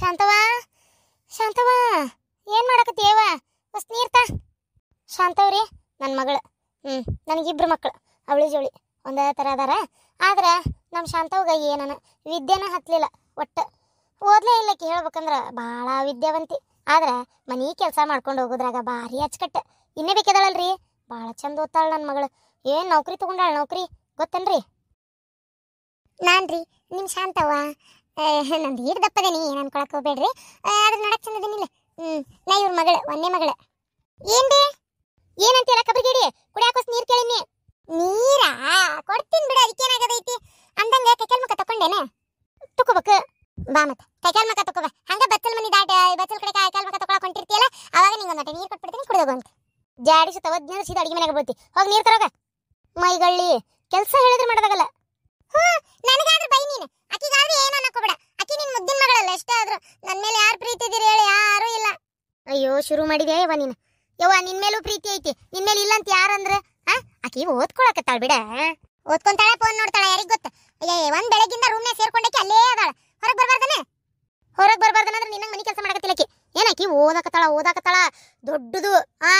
ಶಾಂತವ ಶಾಂತವ ಏನು ಮಾಡಕತ್ತೀಯವ ಹೊಸ ನೀರ್ತ ಶಾಂತವ್ರಿ ನನ್ನ ಮಗಳು ಹ್ಞೂ ನನಗಿಬ್ರು ಮಕ್ಕಳು ಅವಳಿ ಜೋಳಿ ಒಂದೇ ಥರ ಅದಾರ ಆದ್ರೆ ನಮ್ಮ ಶಾಂತವ್ಗ ಏನನ ವಿದ್ಯೆನ ಹತ್ತಲಿಲ್ಲ ಒಟ್ಟು ಓದ್ಲೇ ಇಲ್ಲಕ್ಕೆ ಹೇಳ್ಬೇಕಂದ್ರೆ ಭಾಳ ವಿದ್ಯಾವಂತಿ ಆದ್ರೆ ಮನೆ ಕೆಲಸ ಮಾಡ್ಕೊಂಡು ಹೋಗುದ್ರಾಗ ಭಾರಿ ಅಚ್ಚಕಟ್ಟ ಇನ್ನೇ ಬೇಕಿದಾಳಲ್ರಿ ಭಾಳ ಚಂದ ಓದ್ತಾಳೆ ನನ್ನ ಮಗಳು ಏನು ನೌಕರಿ ತಗೊಂಡಾಳ ನೌಕರಿ ಗೊತ್ತನ್ರಿ ನಾನ್ರಿ ರೀ ನಿಮ್ಮ ಶಾಂತವ್ವ ನಂದು ಈಟ್ ನೀ ಏನು ಅನ್ಕೊಳಕ್ ಹೋಗ್ಬೇಡ್ರಿ ಆದ್ರೆ ನೋಡಕ್ ಚಂದದೇನಿಲ್ಲ ಹ್ಮ್ ನಾ ಇವ್ರ ಮಗಳ ಒಂದೇ ಮಗಳ ಏನ್ರಿ ಏನಂತ ಹೇಳಕ್ ಕಬ್ರಿಗೇಡಿ ಕುಡಿಯಾಕೋಸ್ ನೀರ್ ಕೇಳಿನಿ ನೀರಾ ಕೊಡ್ತೀನಿ ಬಿಡು ಅದಕ್ಕೇನಾಗದೈತಿ ಅಂದಂಗ ಕೈಕಾಲ್ ಮುಖ ತಕೊಂಡೇನೆ ತುಕೋಬೇಕು ಬಾ ಮತ್ತ ಕೈಕಾಲ್ ಮುಖ ತಕೋಬ ಹಂಗ ಬಚ್ಚಲ್ ಮನಿ ದಾಟ ಬತ್ತಲ್ ಕಡೆ ಕೈಕಾಲ್ ಮುಖ ತಕೊಳಕ್ ಹೊಂಟಿರ್ತಿಯಲ್ಲ ಅವಾಗ ನಿಂಗ ಮತ್ತೆ ನೀರ್ ಕೊಟ್ಬಿಡ್ತೀನಿ ಕುಡಿದೋಗು ಅಂತ ಜಾಡಿಸಿ ತವದ್ನ ಸೀದಾ ಅಡಿಗೆ ಮನೆಗೆ ಬರ್ತಿ ಹೋಗಿ ನೀರ್ ತರೋಗ ಮೈಗಳ್ಳಿ ಕೆಲಸ ಹೇಳಿದ್ರೆ ಮಾಡೋದಾಗಲ್ಲ ಹ್ಞೂ ನನಗಾದ್ರೆ ಬೈ ನೀನು ಆಕಿಗಾದ್ರೆ ಏನು ಅನ್ನಕೋಬೇಡ ಆಕಿ ನಿನ್ ಮುದ್ದಿನ ಮಗಳಲ್ಲ ಎಷ್ಟೇ ಆದ್ರೂ ನನ್ನ ಮೇಲೆ ಯಾರು ಪ್ರೀತಿ ಇದೀರಿ ಹೇಳಿ ಯಾರು ಇಲ್ಲ ಅಯ್ಯೋ ಶುರು ಮಾಡಿದ್ಯಾ ಯವ್ವ ನೀನು ಯವ್ವ ನಿನ್ ಮೇಲೂ ಪ್ರೀತಿ ಐತಿ ನಿನ್ ಮೇಲೆ ಇಲ್ಲ ಅಂತ ಯಾರಂದ್ರೆ ಹಾ ಅಕಿ ಓದ್ಕೊಳಕತ್ತಾಳ ಬಿಡ ಓದ್ಕೊಂತಾಳೆ ಫೋನ್ ನೋಡ್ತಾಳೆ ಯಾರಿಗ್ ಗೊತ್ತ ಅಯ್ಯ ಒಂದ್ ಬೆಳಗಿಂದ ರೂಮ್ನೇ ಸೇರ್ಕೊಂಡಕ್ಕೆ ಅಲ್ಲೇ ಅದಾಳ ಹೊರಗೆ ಬರ್ಬಾರ್ದಾನೆ ಹೊರಗೆ ಅಂದ್ರೆ ನಿನ್ನ ಮನೆ ಕೆಲಸ ಮಾಡಕತ್ತಿಲ್ಲ ಆಕಿ ಏನಕಿ ಓದಾಕತ್ತಾಳ ಓದಾಕತ್ತಾಳ ದೊಡ್ಡದು ಆ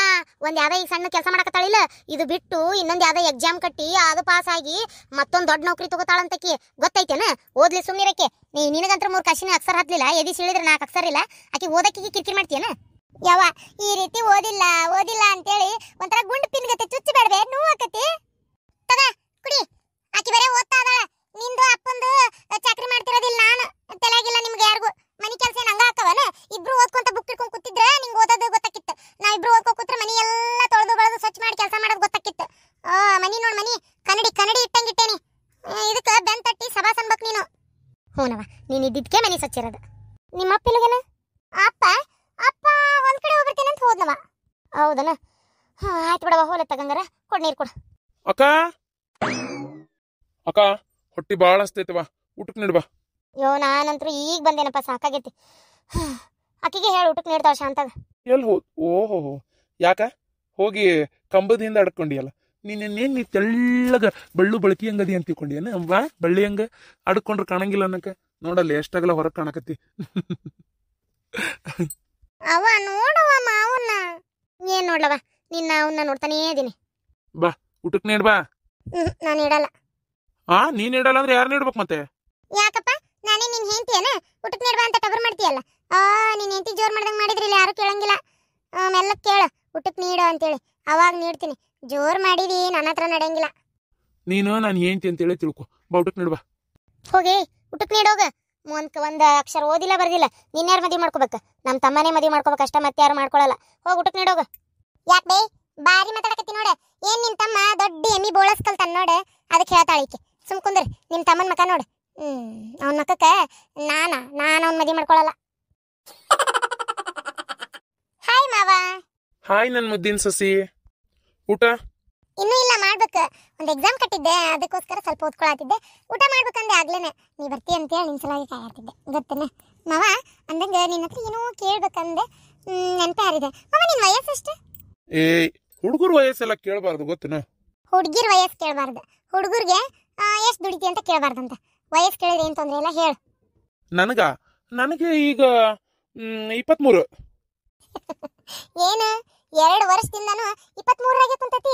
ಒಂದು ಯಾವ್ದೇ ಈಗ ಸಣ್ಣ ಕೆಲಸ ಮಾಡಕತ್ತಾಳಿಲ್ಲ ಇದು ಬಿಟ್ಟು ಇನ್ನೊಂದು ಯಾವುದೇ ಎಕ್ಸಾಮ್ ಕಟ್ಟಿ ಅದು ಪಾಸ್ ಆಗಿ ಮತ್ತೊಂದು ದೊಡ್ಡ ನೌಕರಿ ತಗೋತಾಳಂತಕಿ ಗೊತ್ತೈತೇನ ಓದ್ಲಿ ಸುಮ್ಮನಿರಕ್ಕೆ ನೀ ನಿನಗಂತ್ರ ಮೂರು ಕಶಿನ ಅಕ್ಷರ ಹತ್ತಲಿಲ್ಲ ಎದಿ ಸಿಳಿದ್ರೆ ನಾಲ್ಕು ಅಕ್ಷರ ಇಲ್ಲ ಆಕೆ ಓದಕ್ಕಿಗೆ ಕಿರಿಕಿರಿ ಮಾಡ್ತೀಯನ ಯಾವ ಈ ರೀತಿ ಓದಿಲ್ಲ ಓದಿಲ್ಲ ಅಂತೇಳಿ ಒಂಥರ ಗುಂಡು ಪಿನ್ಗತ್ತೆ ಚುಚ್ಚಬೇಡ್ದೆ ನೂ ಇಟ್ಟೇನಿ ಇದಕ್ಕೆ ಬೆನ್ ತಟ್ಟಿ ಸಭಾಸನ್ ಬಕ್ ನೀನು ಹೂನವ ನೀನು ಇದ್ದಿದ್ದಕ್ಕೆ ಮನೆ ಸಚ್ಚಿರೋದು ನಿಮ್ಮ ಅಪ್ಪ ಇಲ್ಲಗೇನ ಅಪ್ಪ ಅಪ್ಪ ಒಂದ್ ಕಡೆ ಹೋಗ್ಬಿಡ್ತೀನಿ ಅಂತ ಹೋದ್ನವ ಹೌದನ ಆಯ್ತು ಬಿಡವ ಹೋಲೆ ತಗಂಗಾರ ಕೊಡ್ ನೀರು ಕೊಡು ಅಕ್ಕ ಅಕ್ಕ ಹೊಟ್ಟಿ ಭಾಳ ಹಸ್ತೈತವ ಊಟಕ್ಕೆ ನೀಡ್ಬಾ ಯೋ ನಾನಂತೂ ಈಗ ಬಂದೇನಪ್ಪ ಸಾಕಾಗೈತಿ ಅಕ್ಕಿಗೆ ಹೇಳಿ ಊಟಕ್ಕೆ ನೀಡ್ತಾವ ಶಾಂತಾಗ ಎಲ್ಲಿ ಹೋ ಓಹೋ ಯಾಕ ಹೋಗಿ ಕಂಬದಿಂದ ಅಡ್ಕೊಂಡಿಯಲ್ಲ ನಿನ್ನ ನೀ ತೆಳ್ಳಗ ಬಳ್ಳು ಬಳಕಿ ಹಂಗದಿ ಅಂತ ತಿಳ್ಕೊಂಡೇನು ಬಾ ಬಳ್ಳಿ ಹಂಗ ಅಡ್ಕೊಂಡ್ರೆ ಕಾಣಂಗಿಲ್ಲ ಅನ್ನಕ ನೋಡಲ್ಲ ಎಷ್ಟಾಗಲ್ಲ ಹೊರಗೆ ಕಾಣಕತ್ತಿ ಅವ ನೋಡವ ಮಾವನ್ನ ಏನ್ ನೋಡ್ಲವ ನಿನ್ನ ಅವನ್ನ ನೋಡ್ತಾನೇ ಇದೀನಿ ಬಾ ಊಟಕ್ಕೆ ನೀಡ್ ಬಾ ನಾನು ಇಡಲ್ಲ ಆ ನೀನ್ ಇಡಲ್ಲ ಅಂದ್ರೆ ಯಾರು ನೀಡ್ಬೇಕು ಮತ್ತೆ ಯಾಕಪ್ಪ ನಾನೇ ನಿನ್ ಹೆಂಡತಿಯನ ಊಟಕ್ಕೆ ನೀಡ್ ಬಾ ಅಂತ ಟಬರ್ ಮಾಡ್ತೀಯಲ್ಲ ಆ ನಿನ್ ಹೆಂಡತಿ ಜೋರ್ ಮಾಡ್ದಂಗ್ ಮಾಡಿದ್ರಿ ಇಲ್ಲಿ ಯಾರು ಕೇಳಂಗಿಲ್ಲ ಮೆಲ್ಲ ಕೇಳು ಊಟಕ್ಕೆ ನೀಡು ಹೇಳಿ ಅವಾಗ ನೀಡ್ತೀನಿ ಜೋರ್ ಮಾಡಿದಿ ನನ್ನ ಹತ್ರ ನಡೆಯಂಗಿಲ್ಲ ನೀನು ನಾನು ಅಂತ ಹೇಳಿ ತಿಳ್ಕೊ ಬೌಟಕ್ ನಡ್ಬಾ ಹೋಗಿ ಊಟಕ್ಕೆ ನೀಡೋಗ ಒಂದ್ ಒಂದ್ ಅಕ್ಷರ ಓದಿಲ್ಲ ಬರ್ದಿಲ್ಲ ನಿನ್ನ ಯಾರು ಮದಿ ಮಾಡ್ಕೋಬೇಕು ನಮ್ಮ ತಮ್ಮನೇ ಮದಿ ಮಾಡ್ಕೋಬೇಕು ಅಷ್ಟೇ ಮತ್ತೆ ಯಾರು ಮಾಡ್ಕೊಳಲ್ಲ ಹೋಗಿ ಊಟಕ್ಕೆ ನೀಡೋಗ ಯಾಕೆ ಬೇ ಬಾರಿ ಮಾತಾಡಕತ್ತಿ ನೋಡ ಏನ್ ನಿನ್ ತಮ್ಮ ದೊಡ್ಡ ಎಮ್ಮಿ ಬೋಳಸ್ಕಲ್ ತನ್ನ ನೋಡ ಅದಕ್ಕೆ ಹೇಳ್ತಾಳಿಕೆ ಸುಮ್ ಕುಂದ್ರಿ ನಿಮ್ ತಮ್ಮನ ಮಕ ನೋಡ ಹ್ಮ್ ಅವನ್ ಮಕ್ಕ ನಾನ ನಾನು ಅವನ್ ಮದ್ವೆ ಮಾಡ್ಕೊಳಲ್ಲ ಹಾಯ್ ಮಾವ ಹಾಯ್ ನನ್ ಮುದ್ದಿನ ಸಸಿ ಊಟ ಇನ್ನೂ ಇಲ್ಲ ಮಾಡ್ಬೇಕು ಒಂದು ಎಕ್ಸಾಮ್ ಕಟ್ಟಿದ್ದೆ ಅದಕ್ಕೋಸ್ಕರ ಸ್ವಲ್ಪ ಓದ್ಕೊಳತಿದ್ದೆ ಊಟ ಮಾಡ್ಬೇಕಂದೆ ಆಗ್ಲೇನೆ ನೀ ಬರ್ತಿ ಹೇಳಿ ನಿನ್ ಸಲುವಾಗಿ ಕಾಯತ್ತಿದ್ದೆ ಗೊತ್ತೇನೆ ಮಾವ ಅಂದಂಗೆ ನಿನ್ನ ಹತ್ರ ಏನೋ ಕೇಳ್ಬೇಕಂದೆ ನೆನಪೆ ಹಾರಿದೆ ಮಾವ ನಿನ್ ವಯಸ್ಸು ಎಷ್ಟು ಏ ಹುಡುಗರ ವಯಸ್ಸೆಲ್ಲ ಕೇಳಬಾರ್ದು ಗೊತ್ತೇನೆ ಹುಡುಗಿರ ವಯಸ್ಸು ಕೇಳಬಾರ್ದು ಹುಡುಗರಿಗೆ ಎಷ್ಟು ದುಡಿತಿ ಅಂತ ಕೇಳಬಾರ್ದಂತ ವಯಸ್ಸು ಕೇಳಿದ್ರೆ ಏನು ತೊಂದರೆ ಇಲ್ಲ ಹೇಳು ನನಗ ನನಗೆ ಈಗ ಇಪ್ಪತ್ತ್ಮೂರು ಏನು ಎರಡು ವರ್ಷದಿಂದನು ಇಪ್ಪತ್ತ್ ಮೂರಾಗೆ ಕುಂತತಿ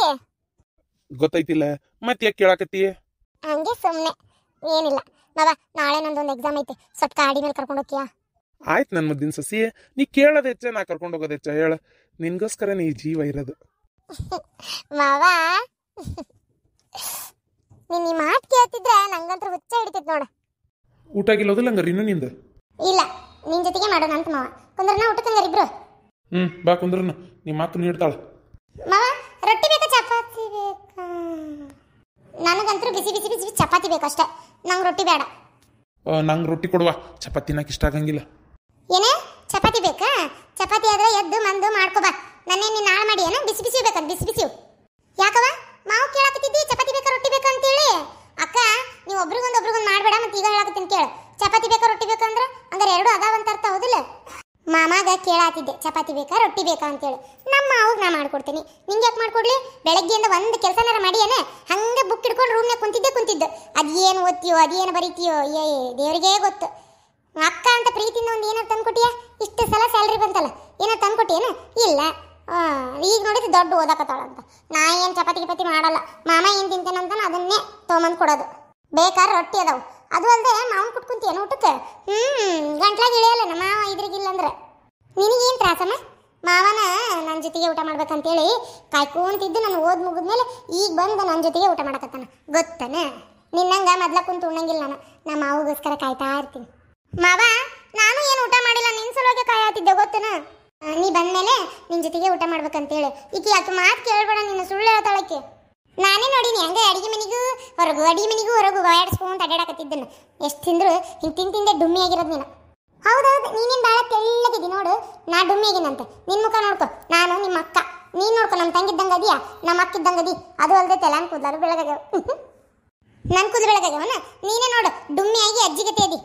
ಗೊತ್ತೈತಿಲ್ಲ ಮತ್ತೆ ಯಾಕೆ ಕೇಳಾಕತ್ತಿ ಹಂಗೆ ಸುಮ್ಮನೆ ಏನಿಲ್ಲ ಬಾಬಾ ನಾಳೆ ನಂದೊಂದು ಎಕ್ಸಾಮ್ ಐತೆ ಸ್ವಲ್ಪ ಗಾಡಿ ಮೇಲೆ ಕರ್ಕೊಂಡು ಹೋಗ್ತೀಯಾ ಆಯ್ತು ನನ್ನ ಮುದ್ದಿನ ಸಸಿ ನೀ ಕೇಳೋದು ಹೆಚ್ಚ ನಾ ಕರ್ಕೊಂಡು ಹೋಗೋದು ಹೆಚ್ಚ ಹೇಳ ನಿನ್ಗೋಸ್ಕರ ನೀ ಜೀವ ಇರೋದು ಮಾವ ನೀನ್ ಈ ಮಾತು ಕೇಳ್ತಿದ್ರೆ ನಂಗಂತ್ರ ಹುಚ್ಚ ಹಿಡಿತೈತೆ ನೋಡ ಊಟ ಆಗಿಲ್ಲೋದಿಲ್ಲ ಹಂಗಾರೆ ಇನ್ನೂ ನಿಂದ ಇಲ್ಲ ನಿನ್ ಜೊತೆಗೆ ಮಾಡೋಣ ಅಂತ ಮಾವ ಕುಂದ್ರನ ಇಬ್ರು ಹ್ಮ್ ಬಾ ಕುಂದ್ರನ ನಿಮ್ಮ ಮಾತು ನೀಡ್ತಾಳೆ ಮಾವ ರೊಟ್ಟಿ ಬೇಕಾ ಚಪಾತಿ ಬೇಕಾ ನನಗಂತೂ ಬಿಸಿ ಬಿಸಿ ಬಿಸಿ ಬಿಸಿ ಚಪಾತಿ ಬೇಕಷ್ಟೇ ನಂಗೆ ರೊಟ್ಟಿ ಬೇಡ ನಂಗೆ ರೊಟ್ಟಿ ಕೊಡುವ ಚಪಾತಿ ತಿನ್ನಕ್ಕೆ ಇಷ್ಟ ಆಗಂಗಿಲ್ಲ ಏನೇ ಚಪಾತಿ ಬೇಕು ಕೇಳ್ತಿದ್ದೆ ಚಪಾತಿ ಬೇಕಾ ರೊಟ್ಟಿ ಬೇಕಾ ಅಂತೇಳಿ ನಮ್ಮ ಅವಾಗ ನಾ ಮಾಡ್ಕೊಡ್ತೀನಿ ನಿಂಗೆ ಯಾಕೆ ಮಾಡ್ಕೊಡ್ಲಿ ಬೆಳಗ್ಗೆಯಿಂದ ಒಂದು ಕೆಲಸನಾರ ಮಾಡಿಯೇನೆ ಹಂಗೆ ಬುಕ್ ಹಿಡ್ಕೊಂಡು ರೂಮ್ನಾಗ ಕುಂತಿದ್ದೆ ಕುಂತಿದ್ದು ಅದೇನು ಓದ್ತೀಯೋ ಅದೇನು ಬರಿತೀಯೋ ಏ ದೇವರಿಗೇ ಗೊತ್ತು ಅಕ್ಕ ಅಂತ ಪ್ರೀತಿಯಿಂದ ಒಂದು ಏನಾರು ತಂದ್ಕೊಟ್ಟಿಯಾ ಇಷ್ಟು ಸಲ ಸ್ಯಾಲ್ರಿ ಬಂತಲ್ಲ ಏನೋ ತಂದ್ಕೊಟ್ಟಿಯೇನು ಇಲ್ಲ ಈಗ ನೋಡಿದ್ರೆ ದೊಡ್ಡ ಅಂತ ನಾ ಏನು ಚಪಾತಿ ಗಿಪಾತಿ ಮಾಡಲ್ಲ ಮಾಮ ಏನು ತಿಂತೇನಂತಾನೆ ಅದನ್ನೇ ತೊಗೊಂಬಂದು ಕೊಡೋದು ಬೇಕಾದ್ರೆ ರೊಟ್ಟಿ ಅದಾವು ಅದು ಅಲ್ಲದೆ ಮಾವನ್ ಕುಟ್ಕೊಂತೀಯ ಊಟಕ್ಕೆ ಹ್ಮ್ ಗಂಟ್ಲಾಗಿ ಇಳಿಯಲ್ಲ ನಮ್ಮ ಮಾವ ಇದ್ರಿಗಿಲ್ಲ ಅಂದ್ರೆ ನಿನಗೇನು ತ್ರಾಸಮ್ಮ ಮಾವನ ನನ್ನ ಜೊತೆಗೆ ಊಟ ಮಾಡ್ಬೇಕಂತೇಳಿ ಕಾಯ್ಕೊಂತಿದ್ದು ನಾನು ಓದ್ ಮುಗಿದ್ಮೇಲೆ ಈಗ ಬಂದು ನನ್ನ ಜೊತೆಗೆ ಊಟ ಮಾಡಕತ್ತಾನ ಗೊತ್ತಾನ ನಿನ್ನಂಗ ಮೊದ್ಲ ಕುಂತು ಉಣ್ಣಂಗಿಲ್ಲ ನಾನು ನಮ್ಮ ಮಾವಗೋಸ್ಕರ ಕಾಯ್ತಾ ಇರ್ತೀನಿ ಮಾವ ನಾನು ಏನು ಊಟ ಮಾಡಿಲ್ಲ ನಿನ್ನ ಸಲುವಾಗಿ ಕಾಯತ್ತಿದ್ದೆ ಗೊತ್ತನ ನೀ ಬಂದ್ಮೇಲೆ ನಿನ್ನ ಜೊತೆಗೆ ಊಟ ಮಾಡ್ಬೇಕಂತೇಳಿ ಈಕೆ ಯಾಕೆ ಮಾತು ಕೇಳಬೇಡ ನಿನ್ನ ಸುಳ್ಳು ಹೇಳ್ತಾಳಕ್ಕೆ ನಾನೇ ನೋಡಿನಿ ಹಂಗೆ ಅಡಿಗೆ ಮನೆಗೂ ಹೊರಗು ಅಡಿಗೆ ಮನೆಗೂ ಹೊರಗು ಸ್ಪೂನ್ ಅಡ್ಡಾಡಕತ್ತಿದ್ದನ್ನು ಎಷ್ಟು ತಿಂದ್ರು ಹಿಂಗೆ ತಿಂದು ತಿಂದೆ ಡುಮ್ಮಿ ಆಗಿರೋದು ನೀನು ಹೌದೌದು ನೀನೇನು ಭಾಳ ತೆಳ್ಳಗಿದಿ ನೋಡು ನಾ ಡುಮ್ಮಿಗಿನಂತೆ ನಿನ್ ಮುಖ ನೋಡ್ಕೊ ನಾನು ನಿಮ್ಮ ಅಕ್ಕ ನೀನು ನೋಡ್ಕೊ ನಮ್ಮ ತಂಗಿದ್ದಂಗೆ ಅದೀಯಾ ನಮ್ಮ ಅಕ್ಕ ಅದಿ ಅದು ಅಲ್ಲದೆ ತೆಲಾನ್ ಕೂದಲಾರು ಬೆಳಗಾಗ್ಯಾವ ನನ್ನ ಕೂದಲು ಬೆಳಗಾಗ್ಯಾವನ ನೀನೇ ನೋಡು ಡುಮ್ಮಿ ಆಗಿ ಅಜ್ಜಿಗತೆ ಅದಿ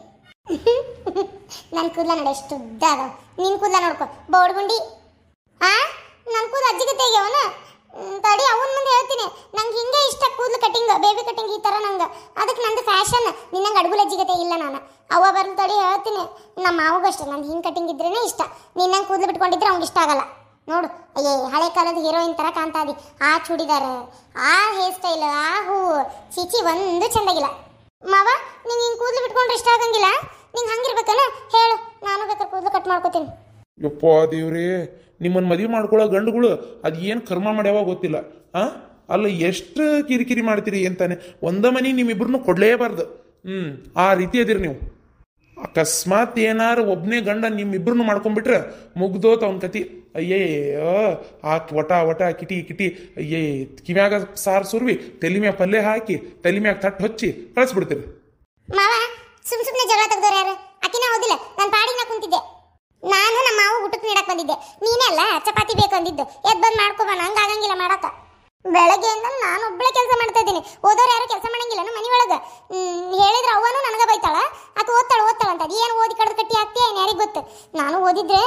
ನನ್ನ ಕೂದಲ ನೋಡು ಎಷ್ಟು ಉದ್ದ ನಿನ್ನ ಕೂದಲ ನೋಡ್ಕೊ ಬೋಡ್ಗುಂಡಿ ಆ ನನ್ನ ಕೂದಲು ಅಜ್ಜಿಗತೆ ಆಗ್ಯಾವನ ತಡಿ ಅವನ ಮುಂದೆ ಹೇಳ್ತೀನಿ ನಂಗೆ ಹಿಂಗೆ ಇಷ್ಟ ಕೂದಲು ಕಟಿಂಗ್ ಬೇಬಿ ಕಟಿಂಗ್ ಈ ಥರ ನಂಗೆ ಅದಕ್ಕೆ ನಂದು ಫ್ಯಾಷನ್ ನಿನ್ನಂಗೆ ಅಡುಗುಲ ಜಿಗತೆ ಇಲ್ಲ ನಾನು ಅವ ಬರ್ನ ತಡಿ ಹೇಳ್ತೀನಿ ನಮ್ಮ ಮಾವಗಷ್ಟೇ ನಂದು ಹಿಂಗೆ ಕಟಿಂಗ್ ಇದ್ರೇ ಇಷ್ಟ ನಿನ್ನಂಗೆ ಕೂದಲು ಬಿಟ್ಕೊಂಡಿದ್ರೆ ಅವ್ನಿಗೆ ಇಷ್ಟ ಆಗಲ್ಲ ನೋಡು ಅಯ್ಯೇ ಹಳೆ ಕಾಲದ ಹೀರೋಯಿನ್ ಥರ ಕಾಣ್ತಾದಿ ಆ ಚೂಡಿದಾರ ಆ ಹೇರ್ ಸ್ಟೈಲ್ ಆ ಹೂವು ಚೀಚಿ ಒಂದು ಚೆಂದಾಗಿಲ್ಲ ಮಾವ ನಿಂಗೆ ಹಿಂಗೆ ಕೂದಲು ಬಿಟ್ಕೊಂಡ್ರೆ ಇಷ್ಟ ಆಗಂಗಿಲ್ಲ ನಿಂಗೆ ಹಂಗಿರ್ಬೇಕಲ್ಲ ಹೇಳು ನಾನು ಬೇಕಾದ್ರೆ ಕೂದಲು ಕಟ್ ಮಾಡ್ಕೋತೀನಿ ಯಪ್ಪ ದೇವ್ರಿ ನಿಮ್ಮನ್ನು ಮದುವೆ ಮಾಡ್ಕೊಳ್ಳೋ ಗಂಡುಗಳು ಅದು ಏನು ಕರ್ಮ ಮಾಡ್ಯಾವ ಗೊತ್ತಿಲ್ಲ ಆ ಅಲ್ಲ ಎಷ್ಟು ಕಿರಿಕಿರಿ ಮಾಡ್ತೀರಿ ಅಂತಾನೆ ಒಂದ ಮನೆ ನಿಮ್ಮಿಬ್ರು ಕೊಡಲೇಬಾರ್ದು ಹ್ಞೂ ಆ ರೀತಿ ಅದಿರಿ ನೀವು ಅಕಸ್ಮಾತ್ ಏನಾರು ಒಬ್ಬನೇ ಗಂಡ ನಿಮ್ಮಿಬ್ಬರನ್ನು ಮಾಡ್ಕೊಂಡ್ಬಿಟ್ರೆ ಮುಗ್ದೋತ ಅವ್ನ ಕತಿ ಅಯ್ಯಯ್ಯೋ ಆ ಒಟ ವಟ ಕಿಟಿ ಕಿಟಿ ಅಯ್ಯೇ ಕಿವ್ಯಾಗ ಸಾರು ಸುರ್ವಿ ತಲೆ ಪಲ್ಯ ಹಾಕಿ ತಲೆ ಮ್ಯಾಗ ತಟ್ಟು ಹಚ್ಚಿ ಕಳಿಸ್ಬಿಡ್ತೀರಿ ಬಂದಿದ್ದು ಬಂದು ಬಂದ್ ಮಾಡ್ಕೋಬಾ ನಂಗೆ ಆಗಂಗಿಲ್ಲ ಮಾಡಕ ಬೆಳಗ್ಗೆಯಿಂದ ನಾನು ಒಬ್ಬಳೆ ಕೆಲಸ ಮಾಡ್ತಾ ಇದ್ದೀನಿ ಓದೋರು ಯಾರು ಕೆಲಸ ಮಾಡಂಗಿಲ್ಲ ನಮ್ಮ ಮನೆ ಒಳಗೆ ಹೇಳಿದ್ರೆ ಅವನು ನನಗೆ ಬೈತಾಳ ಆಕೆ ಓದ್ತಾಳೆ ಓದ್ತಾಳೆ ಅಂತ ಏನು ಓದಿ ಕಡ್ದು ಕಟ್ಟಿ ಹಾಕ್ತೀಯ ಏನು ಯಾರಿಗೆ ಗೊತ್ತು ನಾನು ಓದಿದ್ರೆ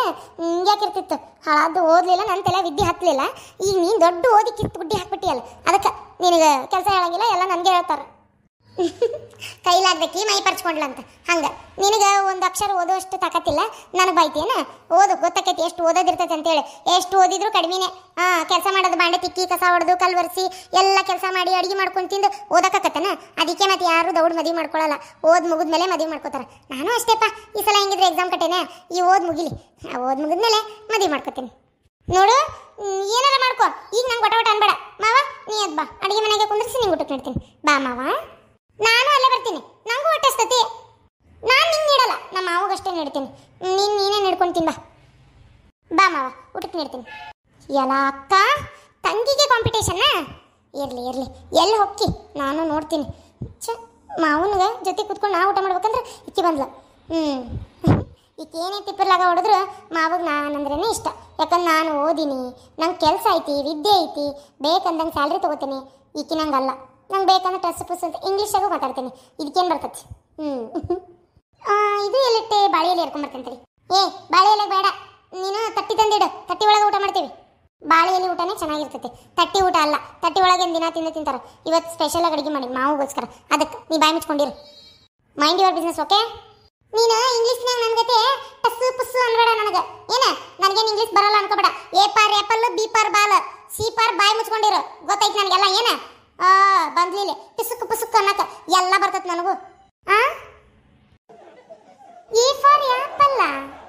ಇರ್ತಿತ್ತು ಹಾಳಾದ್ದು ಓದಲಿಲ್ಲ ನನ್ನ ತಲೆ ವಿದ್ಯೆ ಹತ್ತಲಿಲ್ಲ ಈಗ ನೀನು ದೊಡ್ಡ ಓದಿ ಕಿತ್ತು ಗುಡ್ಡಿ ಹಾಕ್ಬಿಟ್ಟಿಯಲ್ಲ ಅದಕ್ಕೆ ನಿನಗೆ ಕೆಲಸ ಹೇಳಂಗಿಲ್ಲ ಎಲ್ಲ ನನಗೆ ಹೇಳ್ತಾರೆ ಕೈಲಾಗ್ದಕ್ಕಿ ಮೈ ಪರ್ಚ್ಕೊಂಡ್ಲಂತ ಹಂಗೆ ನಿನಗೆ ಒಂದು ಅಕ್ಷರ ಓದೋಷ್ಟು ತಾಕತ್ತಿಲ್ಲ ನನಗೆ ಬೈತೇನ ಓದು ಗೊತ್ತಾಕೈತಿ ಎಷ್ಟು ಓದೋದಿರ್ತೈತೆ ಅಂತೇಳಿ ಎಷ್ಟು ಓದಿದ್ರು ಕಡಿಮೆನೆ ಹಾಂ ಕೆಲಸ ಮಾಡೋದು ಬಾಂಡೆ ತಿಕ್ಕಿ ಕಸ ಹೊಡೆದು ಕಲ್ವರ್ಸಿ ಎಲ್ಲ ಕೆಲಸ ಮಾಡಿ ಅಡುಗೆ ಮಾಡ್ಕೊಂಡು ತಿಂದು ಓದೋಕ್ಕಾಗತ್ತನ ಅದಕ್ಕೆ ಮತ್ತೆ ಯಾರು ದೌಡ್ ಮದುವೆ ಮಾಡ್ಕೊಳ್ಳಲ್ಲ ಓದ್ ಮುಗಿದ್ಮೇಲೆ ಮದುವೆ ಮಾಡ್ಕೋತಾರೆ ನಾನು ಅಷ್ಟೇಪ್ಪ ಈ ಸಲ ಹೆಂಗಿದ್ರೆ ಎಕ್ಸಾಮ್ ಕಟ್ಟೇನೆ ಈ ಓದ್ ಮುಗಿಲಿ ಓದ್ ಮುಗಿದ್ಮೇಲೆ ಮದುವೆ ಮಾಡ್ಕೊತೀನಿ ನೋಡು ಏನಾರ ಮಾಡ್ಕೋ ಈಗ ನಂಗೆ ಒಟ ಒಟ ಅನ್ಬೇಡ ಮಾವ ನೀ ಅದ್ ಬಾ ಅಡುಗೆ ಮನೆಗೆ ಕುಂದ್ರಿಸಿ ನಿಂಗೆ ಊಟಕ್ಕೆ ನೋಡ್ತೀನಿ ಬಾ ಮಾವ ನಾನು ಅಲ್ಲೇ ಬರ್ತೀನಿ ನಂಗೂ ಹೊಟ್ಟೆಸ್ತತಿ ನಾನು ನಿಂಗೆ ನೀಡಲ್ಲ ನಮ್ಮ ಮಾವಗಷ್ಟೇ ನೀಡ್ತೀನಿ ನೀನು ನೀನೇ ನಡ್ಕೊಂತೀನಿ ಬಾ ಬಾ ಮಾವ ಊಟಕ್ಕೆ ನೀಡ್ತೀನಿ ಎಲ್ಲ ಅಕ್ಕ ತಂಗಿಗೆ ಕಾಂಪಿಟೇಷನ್ ಇರಲಿ ಇರಲಿ ಎಲ್ಲಿ ಹೊಕ್ಕಿ ನಾನು ನೋಡ್ತೀನಿ ಚ ಮಾವನಿಗೆ ಜೊತೆ ಕೂತ್ಕೊಂಡು ನಾ ಊಟ ಮಾಡ್ಬೇಕಂದ್ರೆ ಇಕ್ಕಿ ಬಂದ್ಲ ಹ್ಞೂ ಈಕೆ ಏನೇ ತಿಪ್ಪರ್ಲಾಗ ಹೊಡೆದ್ರು ಮಾವಾಗ ನಾನಂದ್ರೇ ಇಷ್ಟ ಯಾಕಂದ್ರೆ ನಾನು ಓದಿನಿ ನಂಗೆ ಕೆಲಸ ಐತಿ ವಿದ್ಯೆ ಐತಿ ಬೇಕಂದಂಗೆ ಸ್ಯಾಲ್ರಿ ತೊಗೋತೀನಿ ಈಕೆ ನಂಗೆ ಅಲ್ಲ ನಂಗೆ ಬೇಕಂದ್ರೆ ಟಸ್ ಪುಸ್ ಅಂತ ಇಂಗ್ಲೀಷಾಗೂ ಮಾತಾಡ್ತೀನಿ ಇದಕ್ಕೇನು ಬರ್ತೈತಿ ಹ್ಞೂ ಇದು ಎಲ್ಲಿಟ್ಟೆ ಬಾಳೆಯಲ್ಲಿ ಹೇರ್ಕೊಂಬರ್ತೇನೆ ಏ ಬಾಳೆಯಲ್ಲಿ ಬೇಡ ನೀನು ತಟ್ಟಿ ತಂದಿಡು ತಟ್ಟಿ ಒಳಗೆ ಊಟ ಮಾಡ್ತೀವಿ ಬಾಳೆಯಲ್ಲಿ ಊಟನೇ ಚೆನ್ನಾಗಿರ್ತೈತಿ ತಟ್ಟಿ ಊಟ ಅಲ್ಲ ತಟ್ಟಿ ಒಳಗೆ ದಿನ ತಿಂದು ತಿಂತಾರೆ ಇವತ್ತು ಸ್ಪೆಷಲಾಗಿ ಅಡುಗೆ ಮಾಡಿ ಮಾವುಗೋಸ್ಕರ ಅದಕ್ಕೆ ನೀ ಬಾಯಿ ಮುಚ್ಕೊಂಡಿರು ಮೈಂಡ್ ಯುವರ್ ಬಿಸ್ನೆಸ್ ಓಕೆ ನೀನು ಇಂಗ್ಲೀಷ್ನಾಗ ನನ್ನ ಟಸ್ಸು ಪುಸ್ಸು ಅನ್ಬೇಡ ನನಗೆ ಏನ ನನಗೇನು ಇಂಗ್ಲೀಷ್ ಬರಲ್ಲ ಅನ್ಕೋಬೇಡ A for apple B for ball C for ಬಾಯಿ ಮುಚ್ಕೊಂಡಿರು ಗೊತ್ತಾಯ್ತು ನನಗೆಲ್ಲ ಏನ ಆ ಬಂದ್ಲಿಲೆ ಪಿಸುಕು ಪಿಸುಕು ಅನ್ನಕ ಎಲ್ಲ ಬರ್ತೈತೆ ನನಗೂ ಆ ಈ ಫೋನ್ ಆ್ಯಪಲ್ಲ